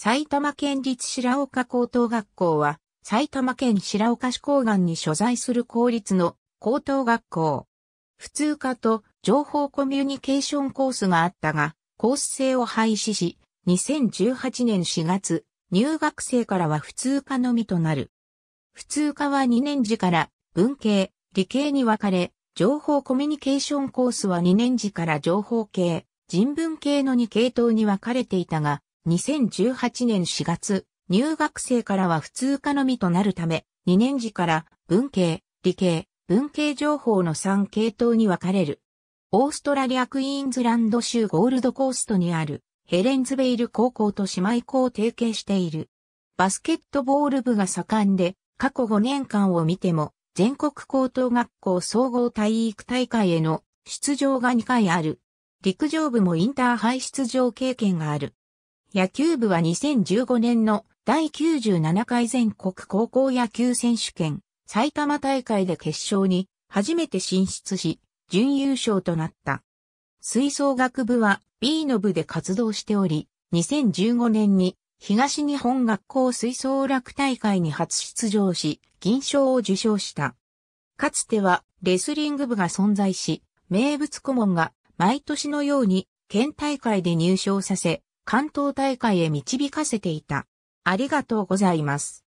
埼玉県立白岡高等学校は、埼玉県白岡市高岸に所在する公立の高等学校。普通科と情報コミュニケーションコースがあったが、コース制を廃止し、2018年4月、入学生からは普通科のみとなる。普通科は2年時から文系、理系に分かれ、情報コミュニケーションコースは2年時から情報系、人文系の2系統に分かれていたが、2018年4月、入学生からは普通科のみとなるため、2年時から文系、理系、文系情報の3系統に分かれる。オーストラリアクイーンズランド州ゴールドコーストにあるヘレンズベイル高校と姉妹校を提携している。バスケットボール部が盛んで、過去5年間を見ても、全国高等学校総合体育大会への出場が2回ある。陸上部もインターハイ出場経験がある。野球部は2015年の第97回全国高校野球選手権埼玉大会で決勝に初めて進出し、準優勝となった。吹奏楽部は B の部で活動しており、2015年に東日本学校吹奏楽大会に初出場し、銀賞を受賞した。かつてはレスリング部が存在し、名物顧問が毎年のように県大会で入賞させ、関東大会へ導かせていた。ありがとうございます。